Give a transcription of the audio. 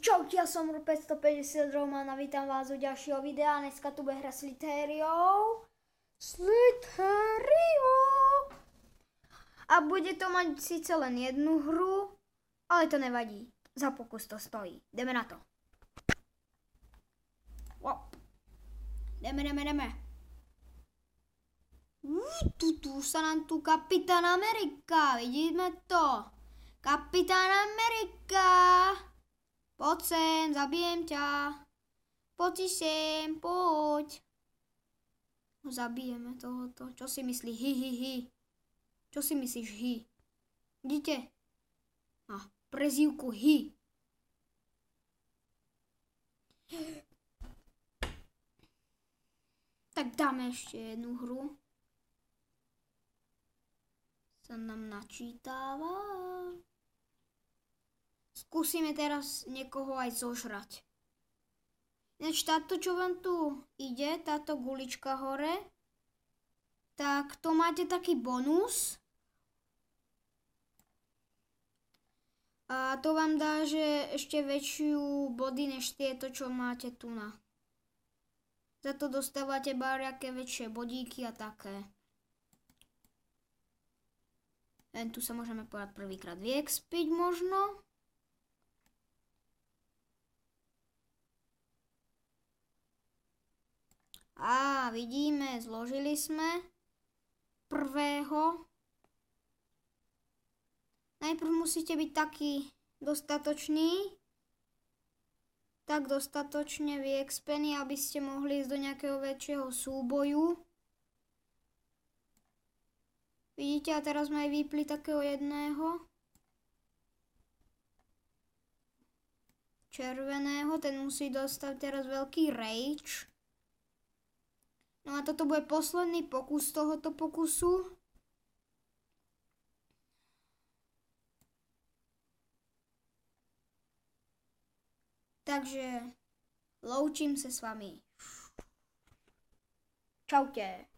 Čaute, ja som 150 Roman a vítam vás u ďalšieho videa. Dneska tu bude hra s Litériou. S Litériou. A bude to mať síce len jednu hru, ale to nevadí. Za pokus to stojí. Jdeme na to. Wow. Jdeme, jdeme, jdeme. Tu, tu sa nám tu Kapitán Amerika, vidíme to. Kapitán Amerika. Poď sem, zabijem ťa. Poď sem, poď. No, zabijeme tohoto. Čo si myslí? Hi, hi, hi. Čo si myslíš? Hi. Vidíte? Má prezývku Hi. Tak dáme ešte jednu hru. Sa nám načítava skúsime teraz niekoho aj zožrať. Ináč táto, čo vám tu ide, táto gulička hore, tak to máte taký bonus. A to vám dá, že ešte väčšiu body než tieto, čo máte tu na. Za to dostávate bariaké väčšie bodíky a také. Len tu sa môžeme povedať prvýkrát vyexpiť možno. vidíme, zložili sme prvého. Najprv musíte byť taký dostatočný, tak dostatočne vyexpený, aby ste mohli ísť do nejakého väčšieho súboju. Vidíte, a teraz sme aj vypli takého jedného. Červeného, ten musí dostať teraz veľký rage. No a toto bude posledný pokus tohoto pokusu. Takže loučím sa s vami. Čaute.